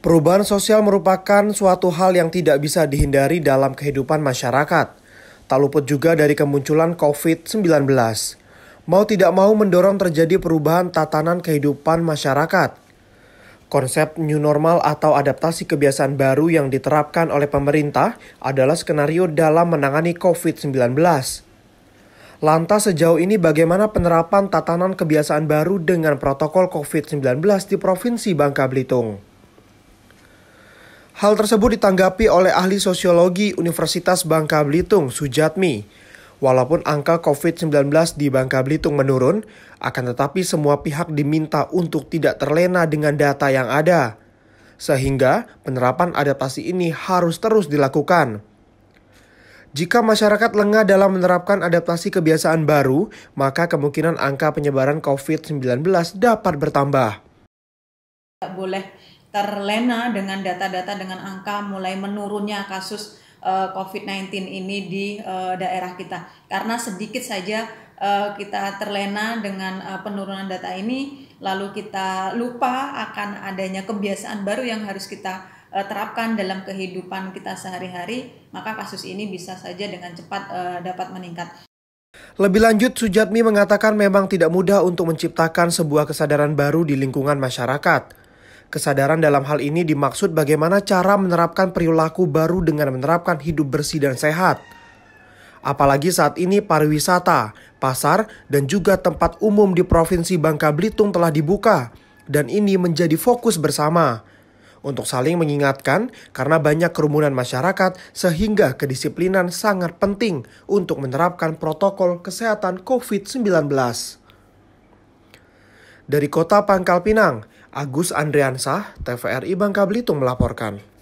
Perubahan sosial merupakan suatu hal yang tidak bisa dihindari dalam kehidupan masyarakat. Tak luput juga dari kemunculan COVID-19. Mau tidak mau mendorong terjadi perubahan tatanan kehidupan masyarakat. Konsep new normal atau adaptasi kebiasaan baru yang diterapkan oleh pemerintah adalah skenario dalam menangani COVID-19. Lantas sejauh ini bagaimana penerapan tatanan kebiasaan baru dengan protokol COVID-19 di Provinsi Bangka Belitung? Hal tersebut ditanggapi oleh ahli sosiologi Universitas Bangka Belitung, Sujatmi. Walaupun angka COVID-19 di Bangka Belitung menurun, akan tetapi semua pihak diminta untuk tidak terlena dengan data yang ada. Sehingga penerapan adaptasi ini harus terus dilakukan. Jika masyarakat lengah dalam menerapkan adaptasi kebiasaan baru, maka kemungkinan angka penyebaran COVID-19 dapat bertambah tidak boleh terlena dengan data-data dengan angka mulai menurunnya kasus uh, eh, COVID-19 ini di uh, daerah kita karena sedikit saja uh, kita terlena dengan uh, penurunan data ini lalu kita lupa akan adanya kebiasaan baru yang harus kita uh, terapkan dalam kehidupan kita sehari-hari maka kasus ini bisa saja dengan cepat uh, dapat meningkat lebih lanjut, Sujatmi mengatakan memang tidak mudah untuk menciptakan sebuah kesadaran baru di lingkungan masyarakat. Kesadaran dalam hal ini dimaksud bagaimana cara menerapkan perilaku baru dengan menerapkan hidup bersih dan sehat. Apalagi saat ini pariwisata, pasar, dan juga tempat umum di Provinsi Bangka Belitung telah dibuka, dan ini menjadi fokus bersama untuk saling mengingatkan karena banyak kerumunan masyarakat sehingga kedisiplinan sangat penting untuk menerapkan protokol kesehatan COVID-19. Dari kota Pangkal Pinang, Agus Andriansah, TVRI Bangka Belitung melaporkan.